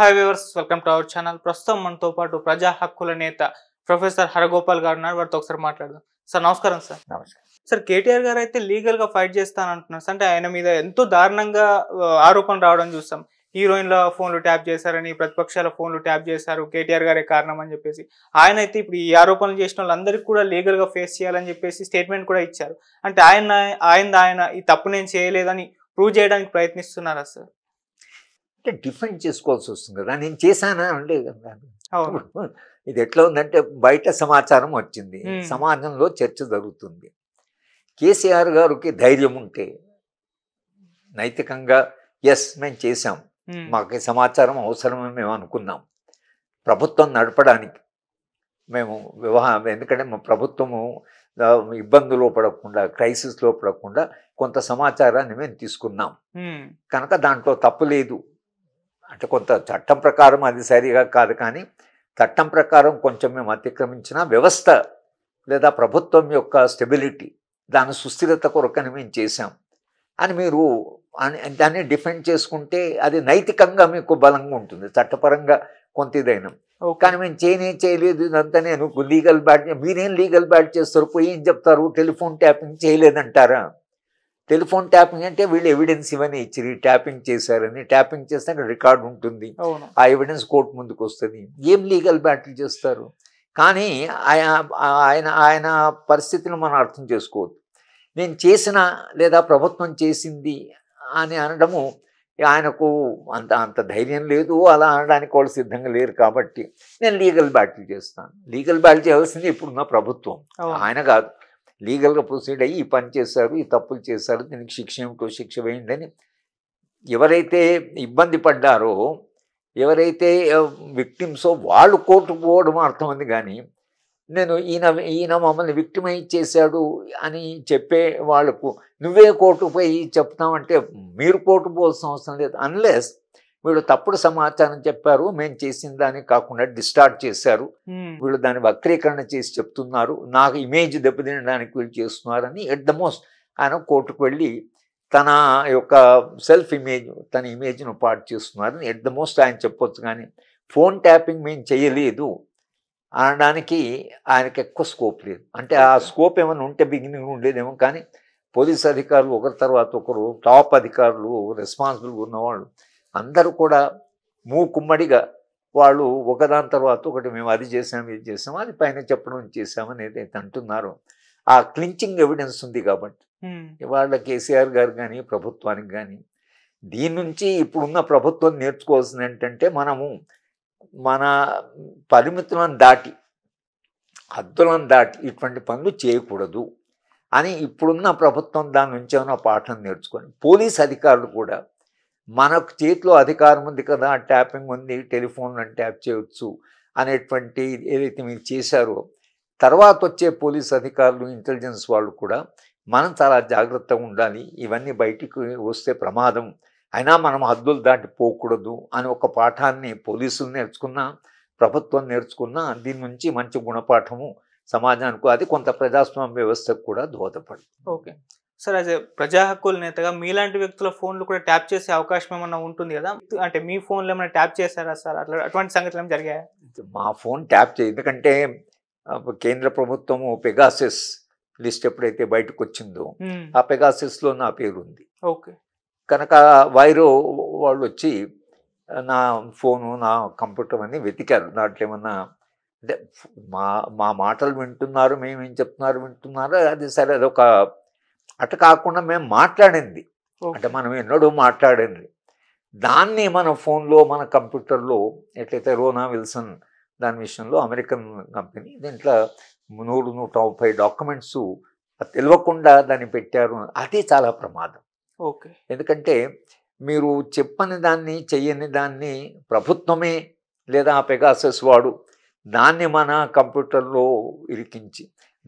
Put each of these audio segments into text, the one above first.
hi viewers welcome to our channel ప్రస్తుతం మనతో పాటు ప్రజా హక్కుల నేత ప్రొఫెసర్ హరగోపాల్ గారు ఉన్నారు వారితో ఒకసారి మాట్లాడదాం సార్ నమస్కారం సార్ నమస్కారం సార్ కేటీఆర్ గారు అయితే లీగల్ గా ఫైట్ చేస్తాను అంటున్నారు అంటే ఆయన మీద ఎంతో దారుణంగా ఆరోపణలు రావడం చూస్తాం హీరోయిన్ల ఫోన్లు ట్యాప్ చేశారని ప్రతిపక్షాల ఫోన్లు ట్యాప్ చేశారు కేటీఆర్ గారే కారణం అని చెప్పేసి ఆయన అయితే ఇప్పుడు ఈ ఆరోపణలు చేసిన వాళ్ళందరికీ కూడా లీగల్ గా ఫేస్ చేయాలని చెప్పేసి స్టేట్మెంట్ కూడా ఇచ్చారు అంటే ఆయన ఆయన ఆయన ఈ తప్పు నేను చేయలేదని ప్రూవ్ చేయడానికి ప్రయత్నిస్తున్నారా సార్ అంటే డిఫెండ్ చేసుకోవాల్సి వస్తుంది కదా నేను చేశానా అంటే ఇది ఎట్లా ఉందంటే బయట సమాచారం వచ్చింది సమాజంలో చర్చ జరుగుతుంది కేసీఆర్ గారికి ధైర్యం ఉంటే నైతికంగా ఎస్ మేము చేశాం మాకు సమాచారం అవసరమని మేము అనుకున్నాం ప్రభుత్వం నడపడానికి మేము వివాహం ఎందుకంటే మా ప్రభుత్వము ఇబ్బందులు పడకుండా క్రైసిస్లో పడకుండా కొంత సమాచారాన్ని మేము తీసుకున్నాం కనుక దాంట్లో తప్పు లేదు అంటే కొంత చట్టం ప్రకారం అది సరిగా కాదు కానీ చట్టం ప్రకారం కొంచెం మేము అతిక్రమించిన వ్యవస్థ లేదా ప్రభుత్వం యొక్క స్టెబిలిటీ దాని సుస్థిరత కొరకని మేము చేశాం అని మీరు దాన్ని డిఫెండ్ చేసుకుంటే అది నైతికంగా మీకు బలంగా ఉంటుంది చట్టపరంగా కొంత ఇదైనా కానీ మేము చేయనే చేయలేదు ఇదంతా నేను లీగల్ బ్యాట్ మీరేం లీగల్ బ్యాట్ చేస్తారు పోయి ఏం చెప్తారు టెలిఫోన్ ట్యాపింగ్ చేయలేదంటారా టెలిఫోన్ ట్యాపింగ్ అంటే వీళ్ళు ఎవిడెన్స్ ఇవన్నీ ఇచ్చి ట్యాపింగ్ చేశారని ట్యాపింగ్ చేస్తే రికార్డు ఉంటుంది ఆ ఎవిడెన్స్ కోర్టు ముందుకు వస్తుంది ఏం లీగల్ బ్యాటిల్ చేస్తారు కానీ ఆయన ఆయన పరిస్థితిని మనం అర్థం చేసుకోవద్దు నేను చేసిన లేదా ప్రభుత్వం చేసింది అని అనడము ఆయనకు అంత అంత ధైర్యం లేదు అలా అనడానికి వాళ్ళు సిద్ధంగా లేరు కాబట్టి నేను లీగల్ బ్యాటిల్ చేస్తాను లీగల్ బ్యాటిల్ చేయాల్సింది ఇప్పుడున్న ప్రభుత్వం ఆయన కాదు లీగల్గా ప్రొసీడ్ అయ్యి ఈ పని చేశారు ఈ తప్పులు చేశారు దీనికి శిక్ష ఏమిటో శిక్ష వేయండి ఎవరైతే ఇబ్బంది పడ్డారో ఎవరైతే విక్టిమ్సో వాళ్ళు కోర్టు పోవడం ఉంది కానీ నేను ఈయన ఈయన మమ్మల్ని విక్టిమైజ్ చేశాడు అని చెప్పే వాళ్ళకు నువ్వే కోర్టుపై చెప్తామంటే మీరు కోర్టు పోవాల్సిన అవసరం లేదు అన్లెస్ వీళ్ళు తప్పుడు సమాచారం చెప్పారు మేము చేసిన దానికి కాకుండా డిస్టార్ట్ చేశారు వీళ్ళు దాని వక్రీకరణ చేసి చెప్తున్నారు నాకు ఇమేజ్ దెబ్బతినడానికి వీళ్ళు చేస్తున్నారని ఎట్ ద మోస్ట్ ఆయన కోర్టుకు వెళ్ళి తన యొక్క సెల్ఫ్ ఇమేజ్ తన ఇమేజ్ను పాటు చేస్తున్నారని ఎట్ ద మోస్ట్ ఆయన చెప్పొచ్చు కానీ ఫోన్ ట్యాపింగ్ మేము చేయలేదు అనడానికి ఆయనకి ఎక్కువ స్కోప్ లేదు అంటే ఆ స్కోప్ ఏమైనా ఉంటే బిగినింగ్ ఉండేదేమో కానీ పోలీస్ అధికారులు ఒకరి తర్వాత ఒకరు టాప్ అధికారులు రెస్పాన్సిబుల్గా ఉన్నవాళ్ళు అందరూ కూడా మూకుమ్మడిగా వాళ్ళు ఒకదాని తర్వాత ఒకటి మేము అది చేసాం ఇది చేసాము అది పైన చెప్పడం చేసామని ఏదైతే అంటున్నారో ఆ క్లించింగ్ ఎవిడెన్స్ ఉంది కాబట్టి వాళ్ళ కేసీఆర్ గారు కానీ ప్రభుత్వానికి కానీ దీని నుంచి ఇప్పుడున్న ప్రభుత్వం నేర్చుకోవాల్సింది ఏంటంటే మనము మన పరిమితులను దాటి హద్దులను దాటి ఇటువంటి పనులు చేయకూడదు అని ఇప్పుడున్న ప్రభుత్వం దాని నుంచి ఏమైనా పాఠం నేర్చుకొని పోలీస్ అధికారులు కూడా మనకు చేతిలో అధికారం ఉంది కదా ట్యాపింగ్ ఉంది టెలిఫోన్ ట్యాప్ చేయవచ్చు అనేటువంటి ఏదైతే మీరు చేశారో తర్వాత వచ్చే పోలీస్ అధికారులు ఇంటెలిజెన్స్ వాళ్ళు కూడా మనం చాలా జాగ్రత్తగా ఉండాలి ఇవన్నీ బయటికి వస్తే ప్రమాదం అయినా మనం హద్దులు దాటిపోకూడదు పోకూడదు అని ఒక పాఠాన్ని పోలీసులు నేర్చుకున్నా ప్రభుత్వం నేర్చుకున్నా దీని నుంచి మంచి గుణపాఠము సమాజానికి అది కొంత ప్రజాస్వామ్య వ్యవస్థకు కూడా దోహదపడుతుంది ఓకే సార్ యాజ్ ఏ ప్రజా హక్కుల నేతగా మీలాంటి వ్యక్తుల ఫోన్లు కూడా ట్యాప్ చేసే అవకాశం ఏమన్నా ఉంటుంది కదా అంటే మీ ఫోన్లు ఏమైనా ట్యాప్ చేశారా సార్ అట్లా అటువంటి సంగతులు జరిగాయా మా ఫోన్ ట్యాప్ చే ఎందుకంటే కేంద్ర ప్రభుత్వము పెగాసిస్ లిస్ట్ ఎప్పుడైతే బయటకు వచ్చిందో ఆ పెగాసిస్లో నా పేరు ఉంది ఓకే కనుక వైరు వాళ్ళు వచ్చి నా ఫోను నా కంప్యూటర్ అని వెతికారు దాంట్లో ఏమన్నా అంటే మా మా మాటలు వింటున్నారు మేము ఏం చెప్తున్నారు వింటున్నారు అది సరే అదొక అటు కాకుండా మేము మాట్లాడింది అంటే మనం ఎన్నడూ మాట్లాడింది దాన్ని మన ఫోన్లో మన కంప్యూటర్లో ఎట్లయితే రోనా విల్సన్ దాని విషయంలో అమెరికన్ కంపెనీ దీంట్లో నూరు నూట ముప్పై డాక్యుమెంట్స్ తెలియకుండా దాన్ని పెట్టారు అది చాలా ప్రమాదం ఓకే ఎందుకంటే మీరు చెప్పని దాన్ని చెయ్యని దాన్ని ప్రభుత్వమే లేదా పెగాసెస్ వాడు దాన్ని మన కంప్యూటర్లో ఇరికించి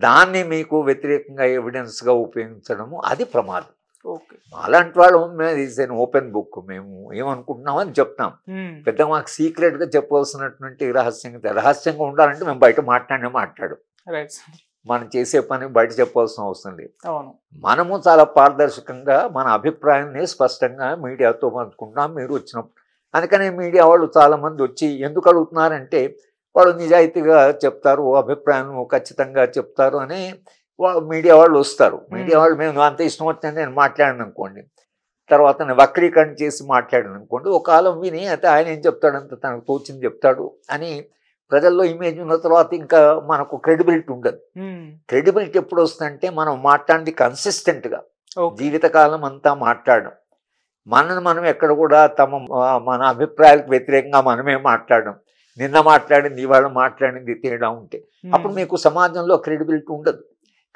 దాన్ని మీకు వ్యతిరేకంగా ఎవిడెన్స్గా ఉపయోగించడము అది ప్రమాదం ఓకే అలాంటి వాళ్ళం ఇస్ అన్ ఓపెన్ బుక్ మేము ఏమనుకుంటున్నాం అని చెప్తాం పెద్ద మాకు సీక్రెట్గా చెప్పవలసినటువంటి రహస్యంగా రహస్యంగా ఉండాలంటే మేము బయట మాట్లాడినా మాట్లాడు మనం చేసే పని బయట చెప్పాల్సిన అవసరం లేదు మనము చాలా పారదర్శకంగా మన అభిప్రాయాన్ని స్పష్టంగా మీడియాతో పంచుకుంటున్నాం మీరు వచ్చినప్పుడు అందుకనే మీడియా వాళ్ళు చాలామంది వచ్చి ఎందుకు అడుగుతున్నారంటే వాళ్ళు నిజాయితీగా చెప్తారు అభిప్రాయం ఖచ్చితంగా చెప్తారు అని మీడియా వాళ్ళు వస్తారు మీడియా వాళ్ళు మేము అంత ఇష్టం వచ్చిందని నేను మాట్లాడాను అనుకోండి తర్వాత వక్రీకరణ చేసి మాట్లాడాను అనుకోండి ఒక కాలం విని అయితే ఆయన ఏం చెప్తాడంత తనకు తోచింది చెప్తాడు అని ప్రజల్లో ఇమేజ్ ఉన్న తర్వాత ఇంకా మనకు క్రెడిబిలిటీ ఉండదు క్రెడిబిలిటీ ఎప్పుడు వస్తుందంటే మనం మాట్లాడింది కన్సిస్టెంట్గా జీవితకాలం అంతా మాట్లాడడం మనని మనం ఎక్కడ కూడా తమ మన అభిప్రాయాలకు వ్యతిరేకంగా మనమే మాట్లాడడం నిన్న మాట్లాడింది ఇవాళ మాట్లాడింది తేడా ఉంటే అప్పుడు మీకు సమాజంలో క్రెడిబిలిటీ ఉండదు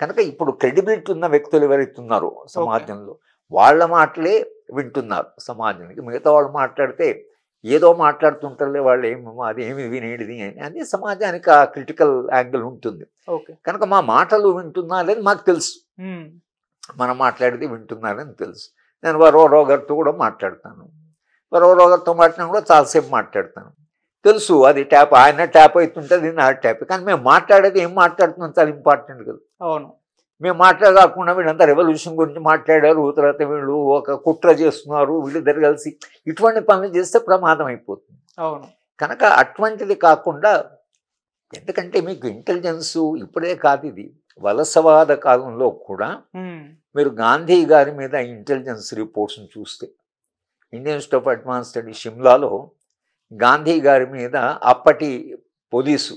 కనుక ఇప్పుడు క్రెడిబిలిటీ ఉన్న వ్యక్తులు ఎవరైతే ఉన్నారో సమాజంలో వాళ్ళ మాటలే వింటున్నారు సమాజానికి మిగతా వాళ్ళు మాట్లాడితే ఏదో మాట్లాడుతుంటారులే వాళ్ళు ఏమి అది ఏమి వినేది అని అది సమాజానికి ఆ క్రిటికల్ యాంగిల్ ఉంటుంది కనుక మా మాటలు వింటున్నారని మాకు తెలుసు మనం మాట్లాడేది వింటున్నారని తెలుసు నేను వరో రోగర్తో కూడా మాట్లాడతాను వరో రోగర్తో మాట్లాడినా కూడా చాలాసేపు మాట్లాడతాను తెలుసు అది ట్యాప్ ఆయన ట్యాప్ అవుతుంటుంది నా ట్యాప్ కానీ మేము మాట్లాడేది ఏం మాట్లాడుతున్నాం చాలా ఇంపార్టెంట్ కదా అవును మేము మాట్లాడకుండా వీళ్ళంతా రెవల్యూషన్ గురించి మాట్లాడారు తర్వాత వీళ్ళు ఒక కుట్ర చేస్తున్నారు వీళ్ళిద్దరు కలిసి ఇటువంటి పనులు చేస్తే ప్రమాదం అయిపోతుంది అవును కనుక అటువంటిది కాకుండా ఎందుకంటే మీకు ఇంటెలిజెన్స్ ఇప్పుడే కాదు ఇది వలసవాద కాలంలో కూడా మీరు గాంధీ గారి మీద ఇంటెలిజెన్స్ రిపోర్ట్స్ని చూస్తే Indian institute of advance study షిమ్లాలో గాంధీ గారి మీద అప్పటి పోలీసు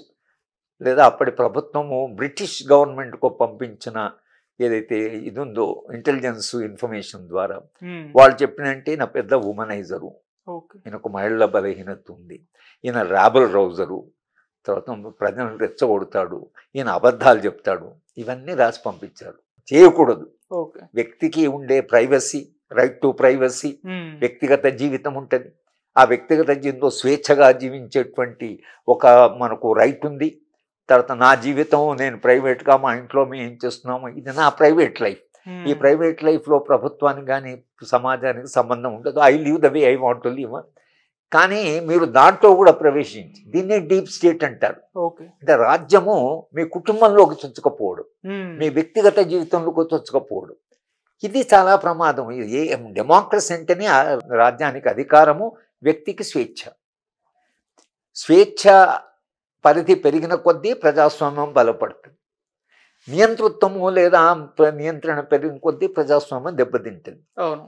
లేదా అప్పటి ప్రభుత్వము బ్రిటిష్ గవర్నమెంట్కు పంపించిన ఏదైతే ఇది ఉందో ఇంటెలిజెన్స్ ఇన్ఫర్మేషన్ ద్వారా వాళ్ళు చెప్పినంటే నా పెద్ద ఉమనైజరు ఈయనకు మహిళల బలహీనత ఉంది ఈయన రాబల్ రౌజరు తర్వాత ప్రజలను రెచ్చగొడతాడు ఈయన అబద్ధాలు చెప్తాడు ఇవన్నీ రాసి పంపించాడు చేయకూడదు వ్యక్తికి ఉండే ప్రైవసీ రైట్ టు ప్రైవసీ వ్యక్తిగత జీవితం ఉంటుంది ఆ వ్యక్తిగత జీవితంలో స్వేచ్ఛగా జీవించేటువంటి ఒక మనకు రైట్ ఉంది తర్వాత నా జీవితం నేను ప్రైవేట్గా మా ఇంట్లో మేము ఏం చేస్తున్నాము ఇది నా ప్రైవేట్ లైఫ్ ఈ ప్రైవేట్ లైఫ్లో ప్రభుత్వానికి కానీ సమాజానికి సంబంధం ఉండదు I leave the way I want to leave కానీ మీరు దాంట్లో కూడా ప్రవేశించి దీన్నే డీప్ స్టేట్ అంటారు అంటే రాజ్యము మీ కుటుంబంలోకి చొచ్చుకపోవడం మీ వ్యక్తిగత జీవితంలోకి చొచ్చుకపోవడం ఇది చాలా ప్రమాదం ఏ డెమోక్రసీ అంటేనే రాజ్యానికి అధికారము వ్యక్తికి స్వేచ్ఛ స్వేచ్ఛ పరిధి పెరిగిన కొద్దీ ప్రజాస్వామ్యం బలపడుతుంది నియంతృత్వము లేదా నియంత్రణ పెరిగిన కొద్దీ ప్రజాస్వామ్యం దెబ్బతింటుంది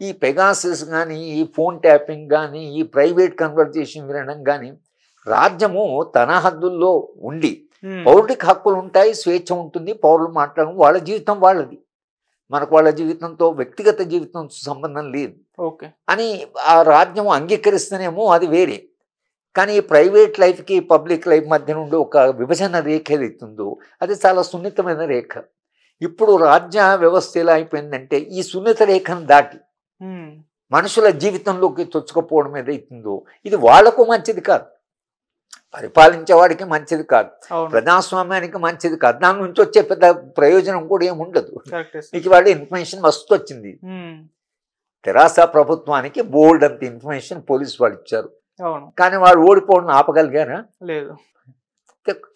ఈ పెగాసిస్ కానీ ఈ ఫోన్ ట్యాపింగ్ కానీ ఈ ప్రైవేట్ కన్వర్జేషన్ వినడం కానీ రాజ్యము తన హద్దుల్లో ఉండి పౌరుడికి హక్కులు ఉంటాయి స్వేచ్ఛ ఉంటుంది పౌరులు మాట్లాడడం వాళ్ళ జీవితం వాళ్ళది మనకు వాళ్ళ జీవితంతో వ్యక్తిగత జీవితం సంబంధం లేదు ఓకే అని ఆ రాజ్యం అంగీకరిస్తేనేమో అది వేరే కానీ ప్రైవేట్ లైఫ్కి పబ్లిక్ లైఫ్ మధ్య నుండి ఒక విభజన రేఖ ఏదైతుందో అది చాలా సున్నితమైన రేఖ ఇప్పుడు రాజ్య వ్యవస్థ ఎలా అయిపోయిందంటే ఈ సున్నిత రేఖను దాటి మనుషుల జీవితంలోకి తొచ్చుకపోవడం ఏదైతుందో ఇది వాళ్లకు మంచిది కాదు పరిపాలించేవాడికి మంచిది కాదు ప్రజాస్వామ్యానికి మంచిది కాదు దాని నుంచి వచ్చే పెద్ద ప్రయోజనం కూడా ఏమి ఉండదు నీకు వాడి ఇన్ఫర్మేషన్ మస్తు వచ్చింది తెరాస ప్రభుత్వానికి బోల్డ్ అంత ఇన్ఫర్మేషన్ పోలీసు వాళ్ళు ఇచ్చారు కానీ వాడు ఓడిపోవడం ఆపగలిగారా లేదు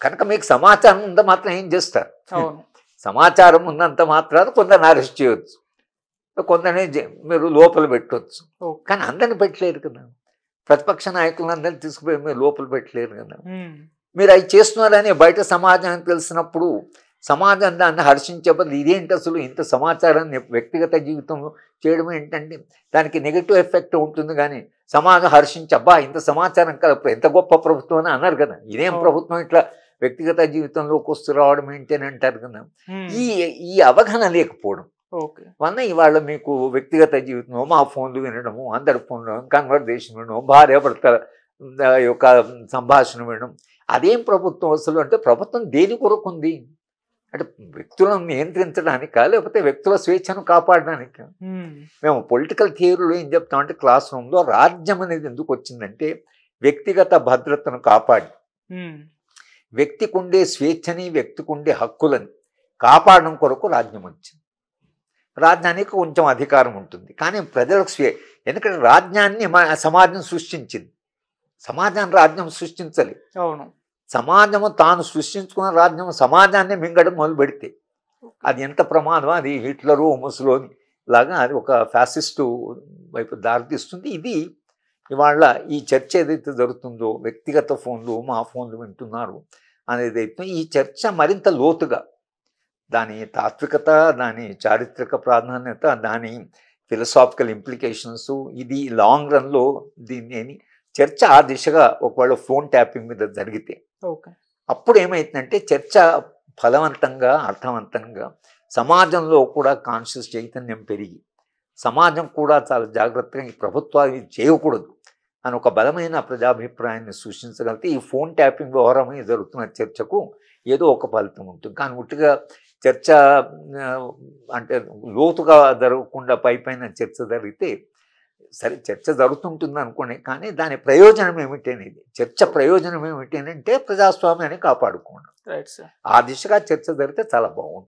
కనుక మీకు సమాచారం ఉందా మాత్రం ఏం చేస్తారు సమాచారం ఉన్నంత మాత్రాన కొందరిని అరెస్ట్ చేయొచ్చు కొందరిని మీరు లోపల పెట్టవచ్చు కానీ అందరిని పెట్టలేరు కదా ప్రతిపక్ష నాయకులందరినీ తీసుకుపోయి మీరు లోపల పెట్టలేరు కదా మీరు అవి చేస్తున్నారని బయట సమాజానికి తెలిసినప్పుడు సమాజం దాన్ని హర్షించబద్దు ఇదేంటి అసలు ఇంత సమాచారాన్ని వ్యక్తిగత జీవితంలో చేయడం ఏంటంటే దానికి నెగిటివ్ ఎఫెక్ట్ ఉంటుంది కానీ సమాజం హర్షించబ్బా ఇంత సమాచారం కదా ఎంత గొప్ప ప్రభుత్వం అని అన్నారు కదా ఇదేం ప్రభుత్వం ఇట్లా వ్యక్తిగత జీవితంలోకి వస్తు రావడం ఏంటి అని అంటారు కదా ఈ ఈ అవగాహన లేకపోవడం వన్న ఇవాళ మీకు వ్యక్తిగత జీవితంలో మా ఫోన్లు వినడము అందరి ఫోన్లు కన్వర్జేషన్ వినడం భార్య భర్త యొక్క సంభాషణ వినడం అదేం ప్రభుత్వం అసలు అంటే ప్రభుత్వం దేని కొరకు ఉంది అంటే వ్యక్తులను నియంత్రించడానికా లేకపోతే వ్యక్తుల స్వేచ్ఛను కాపాడడానికి మేము పొలిటికల్ థియరీలో ఏం చెప్తామంటే క్లాస్ రూమ్లో రాజ్యం అనేది ఎందుకు వచ్చిందంటే వ్యక్తిగత భద్రతను కాపాడి వ్యక్తికి ఉండే స్వేచ్ఛని వ్యక్తికి ఉండే హక్కులని కాపాడడం కొరకు రాజ్యం వచ్చింది రాజ్యానికి కొంచెం అధికారం ఉంటుంది కానీ ప్రజలకు స్వే ఎందుకంటే రాజ్యాన్ని సమాజం సృష్టించింది సమాజాన్ని రాజ్యం సృష్టించాలి అవును సమాజము తాను సృష్టించుకున్న రాజ్యం సమాజాన్ని మింగడం మొదలు పెడితే అది ఎంత ప్రమాదం అది హిట్లరు ముసలోని లాగా అది ఒక ఫ్యాసిస్టు వైపు దారితీస్తుంది ఇది ఇవాళ ఈ చర్చ ఏదైతే జరుగుతుందో వ్యక్తిగత ఫోన్లు మా ఫోన్లు వింటున్నారు అనేది అయితే ఈ చర్చ మరింత లోతుగా దాని తాత్వికత దాని చారిత్రక ప్రాధాన్యత దాని ఫిలసాఫికల్ ఇంప్లికేషన్స్ ఇది లాంగ్ రన్లో దీన్ని చర్చ ఆ దిశగా ఒకవేళ ఫోన్ ట్యాపింగ్ మీద జరిగితే అప్పుడు ఏమైతుందంటే చర్చ ఫలవంతంగా అర్థవంతంగా సమాజంలో కూడా కాన్షియస్ చైతన్యం పెరిగి సమాజం కూడా చాలా జాగ్రత్తగా ఈ ప్రభుత్వాలు చేయకూడదు అని ఒక బలమైన ప్రజాభిప్రాయాన్ని సూచించగలిగితే ఈ ఫోన్ ట్యాపింగ్ వ్యవహారం జరుగుతున్న చర్చకు ఏదో ఒక ఫలితం ఉంటుంది కానీ ఒట్టిగా చర్చ అంటే లోతుగా జరగకుండా పై పైన చర్చ జరిగితే సరే చర్చ జరుగుతుంటుంది అనుకోండి కానీ దాని ప్రయోజనం ఏమిటనేది చర్చ ప్రయోజనం ఏమిటనంటే ప్రజాస్వామ్యాన్ని కాపాడుకోండి ఆ దిశగా చర్చ జరిగితే చాలా బాగుంటుంది